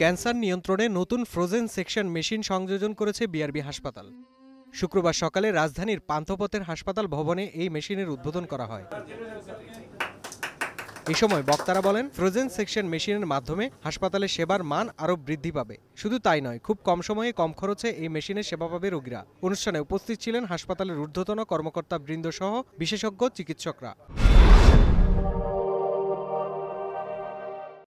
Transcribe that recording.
cancer নিয়ন্ত্রণে নতুন frozen section machine সংযোজন করেছে বিআরবি হাসপাতাল শুক্রবার সকালে রাজধানীর পান্থপথের হাসপাতাল ভবনে এই মেশিনের উদ্বোধন করা হয় এ সময় বক্তারা বলেন ফ্রোজেন সেকশন মেশিনের মাধ্যমে হাসপাতালে সেবার মান আরও বৃদ্ধি পাবে শুধু তাই নয় খুব কম সময়ে কম খরচে এই মেশিনে সেবা পাবে রোগীরা অনুষ্ঠানে উপস্থিত ছিলেন হাসপাতালের ঊর্ধ্বতন কর্মকর্তা বৃন্দ সহ বিশেষজ্ঞ চিকিৎসকরা